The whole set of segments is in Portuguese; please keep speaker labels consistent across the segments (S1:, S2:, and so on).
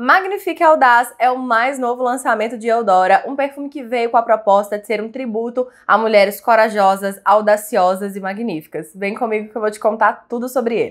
S1: Magnifique Audaz é o mais novo lançamento de Eudora, um perfume que veio com a proposta de ser um tributo a mulheres corajosas, audaciosas e magníficas. Vem comigo que eu vou te contar tudo sobre ele.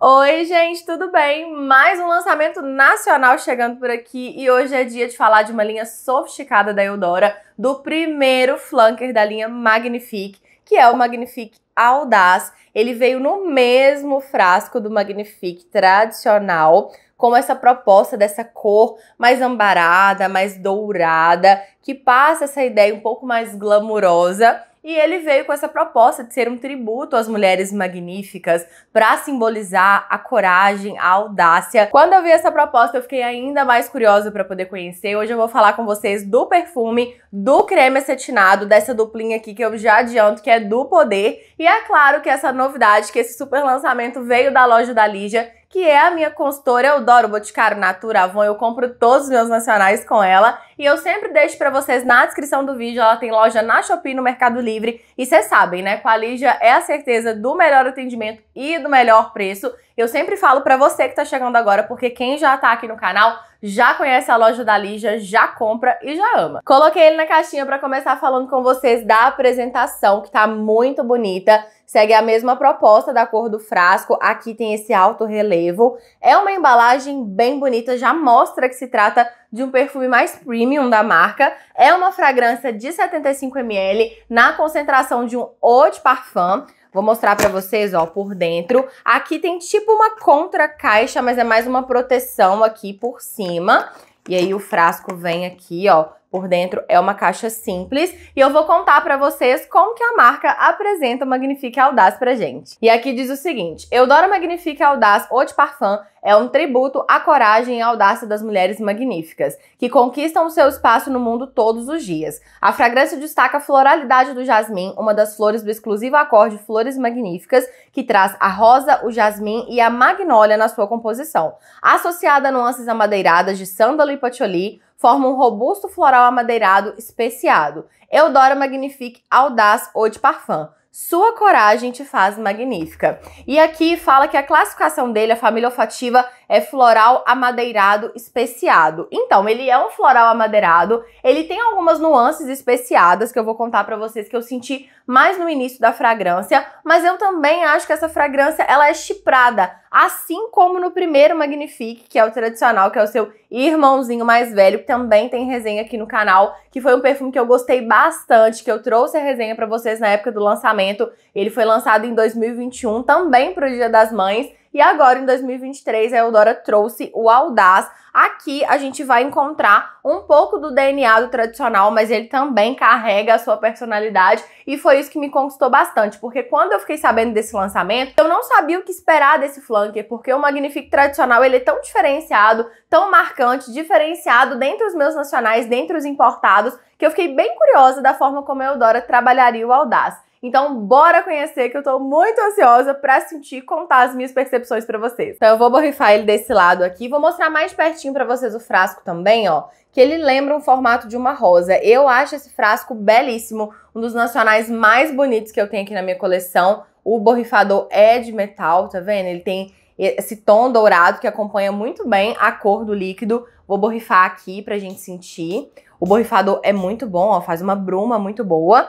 S1: Oi, gente, tudo bem? Mais um lançamento nacional chegando por aqui e hoje é dia de falar de uma linha sofisticada da Eudora, do primeiro flanker da linha Magnifique, que é o Magnifique Audaz. Ele veio no mesmo frasco do Magnifique tradicional, com essa proposta dessa cor mais ambarada, mais dourada, que passa essa ideia um pouco mais glamurosa e ele veio com essa proposta de ser um tributo às mulheres magníficas para simbolizar a coragem, a audácia. Quando eu vi essa proposta, eu fiquei ainda mais curiosa para poder conhecer. Hoje eu vou falar com vocês do perfume, do creme acetinado, dessa duplinha aqui que eu já adianto que é do poder. E é claro que essa novidade, que esse super lançamento veio da loja da Lígia que é a minha consultora. Eu adoro Boticário Natura Avon, eu compro todos os meus nacionais com ela. E eu sempre deixo para vocês na descrição do vídeo, ela tem loja na Shopee, no Mercado Livre. E vocês sabem, né? Com a Lígia é a certeza do melhor atendimento e do melhor preço. Eu sempre falo para você que tá chegando agora, porque quem já tá aqui no canal já conhece a loja da Lígia, já compra e já ama. Coloquei ele na caixinha para começar falando com vocês da apresentação, que tá muito bonita. Segue a mesma proposta da cor do frasco, aqui tem esse alto relevo. É uma embalagem bem bonita, já mostra que se trata de um perfume mais premium da marca. É uma fragrância de 75ml na concentração de um eau de parfum. Vou mostrar pra vocês, ó, por dentro. Aqui tem tipo uma contra-caixa, mas é mais uma proteção aqui por cima. E aí o frasco vem aqui, ó, por dentro é uma caixa simples e eu vou contar para vocês como que a marca apresenta o Magnifique Audaz pra gente. E aqui diz o seguinte: Eudora Magnifique Audaz ou de Parfum é um tributo à coragem e audácia das mulheres magníficas, que conquistam o seu espaço no mundo todos os dias. A fragrância destaca a floralidade do jasmim, uma das flores do exclusivo acorde Flores Magníficas, que traz a rosa, o jasmim e a magnólia na sua composição. Associada a nuances amadeiradas de sândalo e patchouli, forma um robusto floral amadeirado especiado. Eudora Magnifique Audaz Eau de Parfum. Sua coragem te faz magnífica. E aqui fala que a classificação dele, a família olfativa, é floral amadeirado especiado. Então, ele é um floral amadeirado, ele tem algumas nuances especiadas que eu vou contar para vocês que eu senti mais no início da fragrância, mas eu também acho que essa fragrância ela é chiprada assim como no primeiro Magnifique, que é o tradicional, que é o seu irmãozinho mais velho, que também tem resenha aqui no canal, que foi um perfume que eu gostei bastante, que eu trouxe a resenha para vocês na época do lançamento. Ele foi lançado em 2021, também pro Dia das Mães. E agora, em 2023, a Eudora trouxe o Audaz. Aqui a gente vai encontrar um pouco do DNA do tradicional, mas ele também carrega a sua personalidade e foi isso que me conquistou bastante, porque quando eu fiquei sabendo desse lançamento, eu não sabia o que esperar desse flanker, porque o Magnifique tradicional ele é tão diferenciado, tão marcante, diferenciado dentre os meus nacionais, dentre os importados, que eu fiquei bem curiosa da forma como a Eudora trabalharia o Audaz. Então, bora conhecer que eu tô muito ansiosa pra sentir contar as minhas percepções pra vocês. Então, eu vou borrifar ele desse lado aqui, vou mostrar mais pertinho pra vocês o frasco também, ó, que ele lembra um formato de uma rosa. Eu acho esse frasco belíssimo, um dos nacionais mais bonitos que eu tenho aqui na minha coleção. O borrifador é de metal, tá vendo? Ele tem esse tom dourado que acompanha muito bem a cor do líquido. Vou borrifar aqui pra gente sentir. O borrifador é muito bom, ó, faz uma bruma muito boa.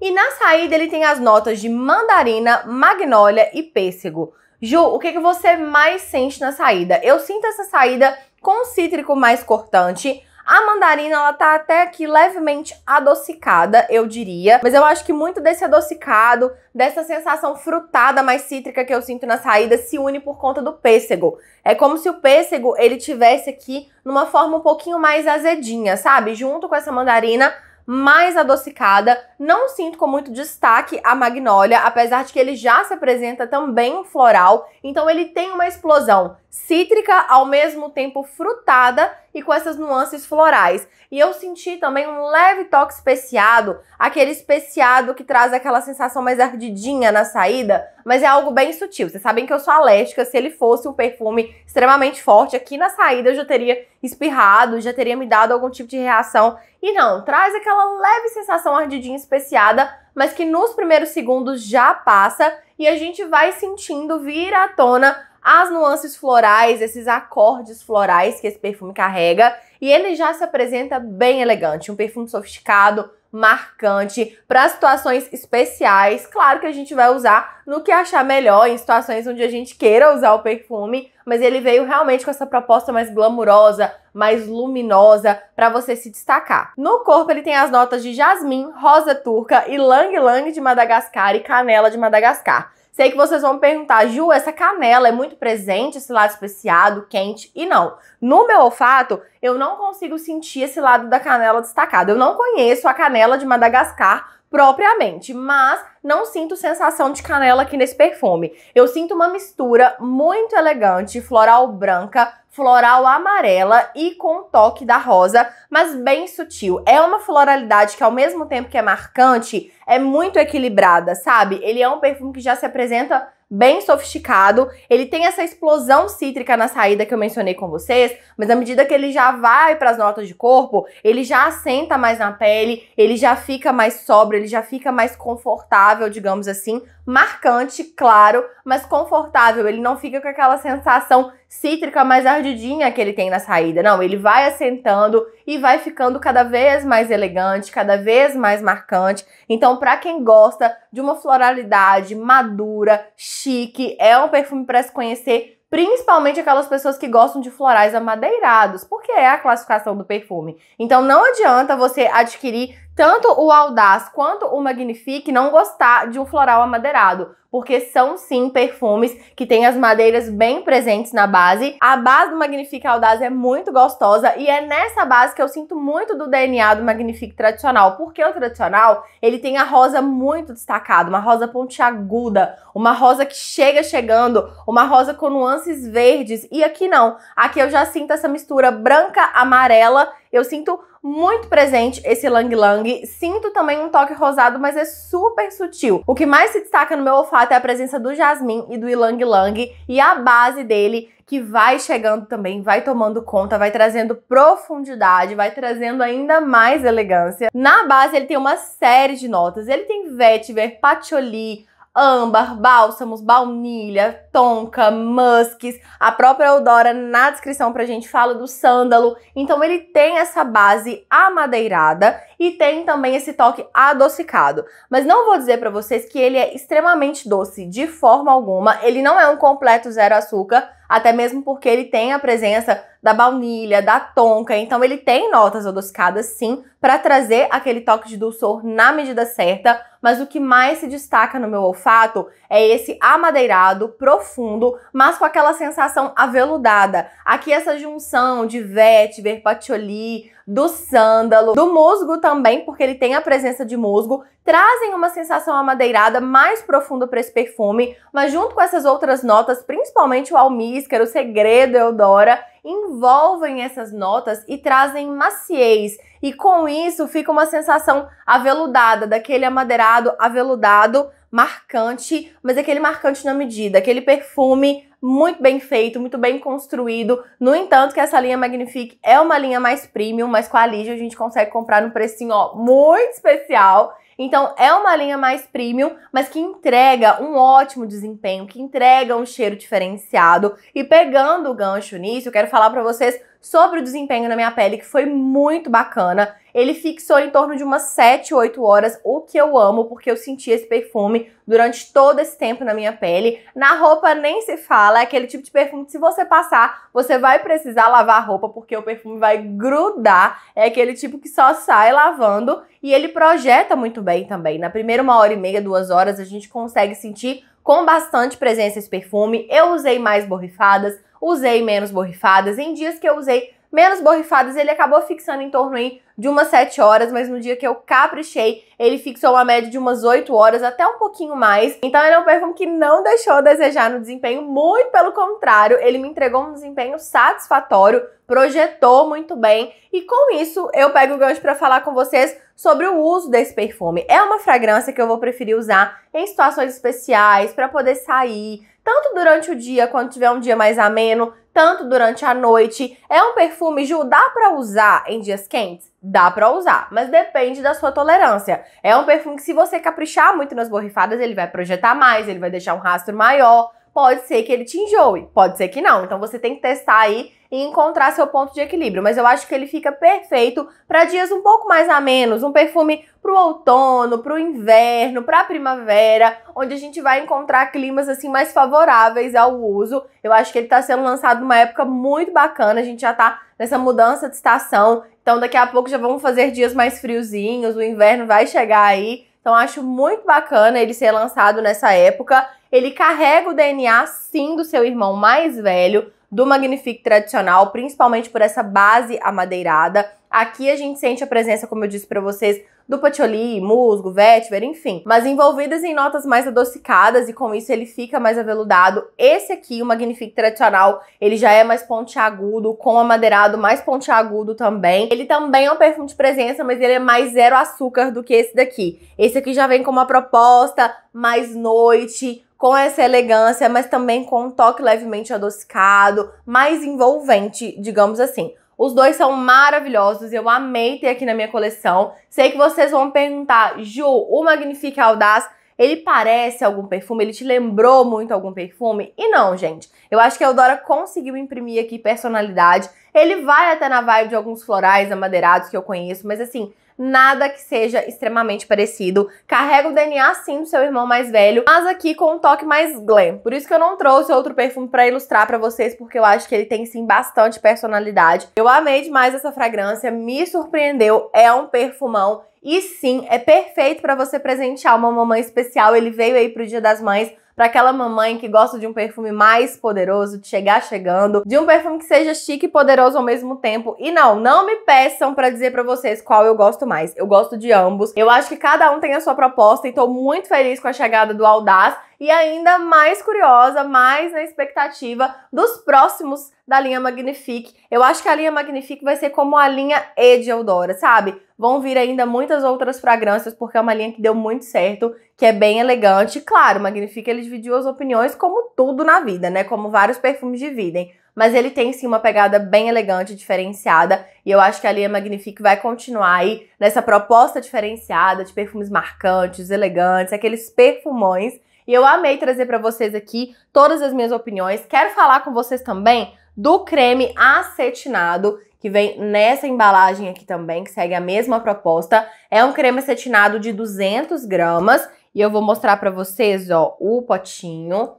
S1: E na saída ele tem as notas de mandarina, magnólia e pêssego. Ju, o que, que você mais sente na saída? Eu sinto essa saída com cítrico mais cortante. A mandarina, ela tá até aqui levemente adocicada, eu diria. Mas eu acho que muito desse adocicado, dessa sensação frutada mais cítrica que eu sinto na saída, se une por conta do pêssego. É como se o pêssego, ele tivesse aqui numa forma um pouquinho mais azedinha, sabe? Junto com essa mandarina, mais adocicada. Não sinto com muito destaque a magnólia, apesar de que ele já se apresenta também floral, então ele tem uma explosão cítrica, ao mesmo tempo frutada e com essas nuances florais. E eu senti também um leve toque especiado, aquele especiado que traz aquela sensação mais ardidinha na saída, mas é algo bem sutil. Vocês sabem que eu sou alérgica, se ele fosse um perfume extremamente forte, aqui na saída eu já teria espirrado, já teria me dado algum tipo de reação. E não, traz aquela leve sensação ardidinha especiada, mas que nos primeiros segundos já passa e a gente vai sentindo vir à tona as nuances florais, esses acordes florais que esse perfume carrega, e ele já se apresenta bem elegante, um perfume sofisticado, marcante para situações especiais. Claro que a gente vai usar no que achar melhor, em situações onde a gente queira usar o perfume, mas ele veio realmente com essa proposta mais glamurosa, mais luminosa para você se destacar. No corpo ele tem as notas de jasmim, rosa turca, lang lang de Madagascar e canela de Madagascar. Sei que vocês vão perguntar, Ju, essa canela é muito presente, esse lado especiado, quente? E não. No meu olfato, eu não consigo sentir esse lado da canela destacado. Eu não conheço a canela de Madagascar propriamente, mas não sinto sensação de canela aqui nesse perfume. Eu sinto uma mistura muito elegante, floral branca, floral amarela e com um toque da rosa, mas bem sutil. É uma floralidade que ao mesmo tempo que é marcante, é muito equilibrada, sabe? Ele é um perfume que já se apresenta bem sofisticado. Ele tem essa explosão cítrica na saída que eu mencionei com vocês, mas à medida que ele já vai para as notas de corpo, ele já assenta mais na pele, ele já fica mais sóbrio, ele já fica mais confortável, digamos assim, marcante, claro, mas confortável. Ele não fica com aquela sensação cítrica mais ardidinha que ele tem na saída. Não, ele vai assentando e vai ficando cada vez mais elegante, cada vez mais marcante. Então, para quem gosta de uma floralidade madura, chique, é um perfume para se conhecer, principalmente aquelas pessoas que gostam de florais amadeirados, porque é a classificação do perfume. Então, não adianta você adquirir tanto o Audaz quanto o Magnifique não gostar de um floral amadeirado, porque são sim perfumes que têm as madeiras bem presentes na base. A base do Magnifique Audaz é muito gostosa e é nessa base que eu sinto muito do DNA do Magnifique tradicional, porque o tradicional, ele tem a rosa muito destacada, uma rosa pontiaguda, uma rosa que chega chegando, uma rosa com nuances verdes, e aqui não. Aqui eu já sinto essa mistura branca, amarela eu sinto muito presente esse lang-lang. Sinto também um toque rosado, mas é super sutil. O que mais se destaca no meu olfato é a presença do jasmim e do ylang Lang e a base dele que vai chegando também, vai tomando conta, vai trazendo profundidade, vai trazendo ainda mais elegância. Na base ele tem uma série de notas. Ele tem vetiver, patchouli, âmbar, bálsamos, baunilha, tonka, musks. A própria Eudora na descrição pra gente fala do sândalo. Então ele tem essa base amadeirada e tem também esse toque adocicado. Mas não vou dizer para vocês que ele é extremamente doce de forma alguma. Ele não é um completo zero açúcar, até mesmo porque ele tem a presença da baunilha, da tonka, então ele tem notas adocicadas sim, para trazer aquele toque de dulçor na medida certa, mas o que mais se destaca no meu olfato é esse amadeirado profundo, mas com aquela sensação aveludada. Aqui essa junção de vetiver, patchouli, do sândalo, do musgo também, porque ele tem a presença de musgo, trazem uma sensação amadeirada mais profunda para esse perfume, mas junto com essas outras notas, principalmente o almíscar, o segredo Eudora, envolvem essas notas e trazem maciez. E com isso fica uma sensação aveludada, daquele amadeirado aveludado, marcante, mas aquele marcante na medida, aquele perfume muito bem feito, muito bem construído. No entanto, que essa linha Magnifique é uma linha mais premium, mas com a Lígia a gente consegue comprar num precinho, ó, muito especial. Então é uma linha mais premium, mas que entrega um ótimo desempenho, que entrega um cheiro diferenciado. E pegando o gancho nisso, eu quero falar para vocês sobre o desempenho na minha pele, que foi muito bacana. Ele fixou em torno de umas 7, 8 horas, o que eu amo, porque eu senti esse perfume durante todo esse tempo na minha pele. Na roupa nem se fala, é aquele tipo de perfume que se você passar, você vai precisar lavar a roupa, porque o perfume vai grudar. É aquele tipo que só sai lavando e ele projeta muito bem também. Na primeira uma hora e meia, duas horas, a gente consegue sentir com bastante presença esse perfume. Eu usei mais borrifadas, usei menos borrifadas. Em dias que eu usei menos borrifadas, ele acabou fixando em torno aí de umas 7 horas, mas no dia que eu caprichei, ele fixou uma média de umas 8 horas, até um pouquinho mais. Então ele é um perfume que não deixou a desejar no desempenho, muito pelo contrário, ele me entregou um desempenho satisfatório, projetou muito bem. E com isso, eu pego o gancho para falar com vocês sobre o uso desse perfume. É uma fragrância que eu vou preferir usar em situações especiais, para poder sair, tanto durante o dia, quando tiver um dia mais ameno, tanto durante a noite. É um perfume, Ju, dá pra usar em dias quentes? Dá pra usar, mas depende da sua tolerância. É um perfume que se você caprichar muito nas borrifadas, ele vai projetar mais, ele vai deixar um rastro maior. Pode ser que ele te enjoe, pode ser que não. Então você tem que testar aí e encontrar seu ponto de equilíbrio. Mas eu acho que ele fica perfeito para dias um pouco mais amenos, um perfume para o outono, para o inverno, para a primavera, onde a gente vai encontrar climas assim mais favoráveis ao uso. Eu acho que ele está sendo lançado numa época muito bacana. A gente já está nessa mudança de estação, então daqui a pouco já vamos fazer dias mais friozinhos, o inverno vai chegar aí. Então acho muito bacana ele ser lançado nessa época. Ele carrega o DNA sim do seu irmão mais velho, do Magnifique tradicional, principalmente por essa base amadeirada. Aqui a gente sente a presença, como eu disse para vocês, do patchouli, musgo, vetiver, enfim, mas envolvidas em notas mais adocicadas e com isso ele fica mais aveludado. Esse aqui, o Magnifique tradicional, ele já é mais pontiagudo, com amadeirado mais pontiagudo também. Ele também é um perfume de presença, mas ele é mais zero açúcar do que esse daqui. Esse aqui já vem com uma proposta mais noite, com essa elegância, mas também com um toque levemente adocicado, mais envolvente, digamos assim. Os dois são maravilhosos, eu amei ter aqui na minha coleção. Sei que vocês vão perguntar, Ju, o Magnifique Audaz ele parece algum perfume, ele te lembrou muito algum perfume? E não, gente. Eu acho que a Eudora conseguiu imprimir aqui personalidade. Ele vai até na vibe de alguns florais amadeirados que eu conheço, mas assim, nada que seja extremamente parecido. Carrega o DNA sim do seu irmão mais velho, mas aqui com um toque mais glam. Por isso que eu não trouxe outro perfume para ilustrar para vocês, porque eu acho que ele tem sim bastante personalidade. Eu amei demais essa fragrância, me surpreendeu, é um perfumão e sim, é perfeito para você presentear uma mamãe especial. Ele veio aí pro Dia das Mães para aquela mamãe que gosta de um perfume mais poderoso, de chegar chegando, de um perfume que seja chique e poderoso ao mesmo tempo. E não, não me peçam para dizer para vocês qual eu gosto mais. Eu gosto de ambos. Eu acho que cada um tem a sua proposta e tô muito feliz com a chegada do Audaz e ainda mais curiosa, mais na expectativa dos próximos da linha Magnifique. Eu acho que a linha Magnifique vai ser como a linha E de Eudora, sabe? Vão vir ainda muitas outras fragrâncias, porque é uma linha que deu muito certo, que é bem elegante. Claro, Magnifique ele dividiu as opiniões como tudo na vida, né? Como vários perfumes dividem. Mas ele tem sim uma pegada bem elegante, diferenciada, e eu acho que a linha Magnifique vai continuar aí nessa proposta diferenciada de perfumes marcantes, elegantes, aqueles perfumões e eu amei trazer para vocês aqui todas as minhas opiniões. Quero falar com vocês também do creme acetinado que vem nessa embalagem aqui também, que segue a mesma proposta. É um creme acetinado de 200 gramas e eu vou mostrar para vocês, ó, o potinho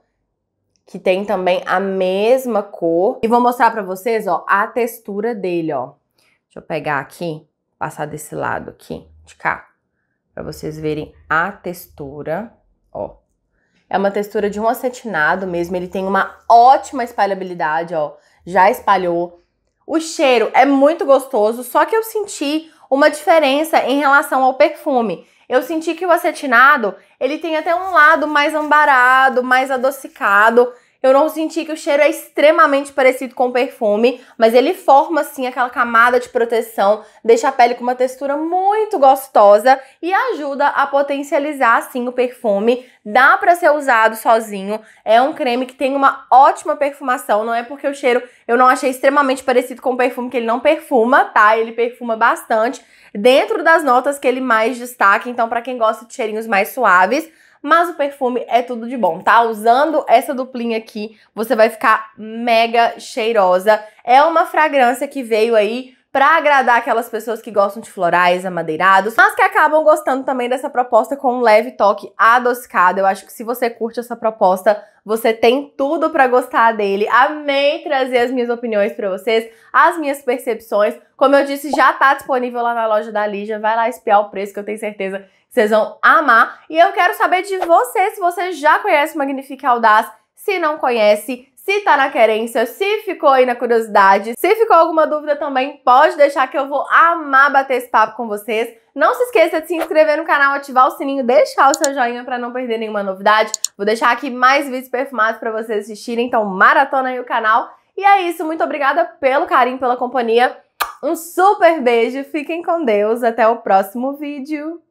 S1: que tem também a mesma cor. E vou mostrar para vocês, ó, a textura dele, ó. Deixa eu pegar aqui, passar desse lado aqui, de cá, para vocês verem a textura, ó. É uma textura de um acetinado mesmo. Ele tem uma ótima espalhabilidade, ó. Já espalhou. O cheiro é muito gostoso, só que eu senti uma diferença em relação ao perfume. Eu senti que o acetinado, ele tem até um lado mais ambarado, mais adocicado. Eu não senti que o cheiro é extremamente parecido com perfume, mas ele forma assim aquela camada de proteção, deixa a pele com uma textura muito gostosa e ajuda a potencializar assim o perfume. Dá para ser usado sozinho. É um creme que tem uma ótima perfumação, não é porque o cheiro eu não achei extremamente parecido com perfume que ele não perfuma, tá? Ele perfuma bastante dentro das notas que ele mais destaca, então para quem gosta de cheirinhos mais suaves, mas o perfume é tudo de bom, tá? Usando essa duplinha aqui, você vai ficar mega cheirosa. É uma fragrância que veio aí para agradar aquelas pessoas que gostam de florais amadeirados, mas que acabam gostando também dessa proposta com um leve toque adocicado. Eu acho que se você curte essa proposta, você tem tudo para gostar dele. Amei trazer as minhas opiniões para vocês, as minhas percepções. Como eu disse, já tá disponível lá na loja da Lígia. Vai lá espiar o preço que eu tenho certeza vocês vão amar. E eu quero saber de você se você já conhece o Magnifique Audaz, se não conhece, se tá na querência, se ficou aí na curiosidade, se ficou alguma dúvida também, pode deixar que eu vou amar bater esse papo com vocês. Não se esqueça de se inscrever no canal, ativar o sininho, deixar o seu joinha para não perder nenhuma novidade. Vou deixar aqui mais vídeos perfumados para vocês assistirem, então maratona aí o canal. E é isso, muito obrigada pelo carinho, pela companhia. Um super beijo, fiquem com Deus, até o próximo vídeo.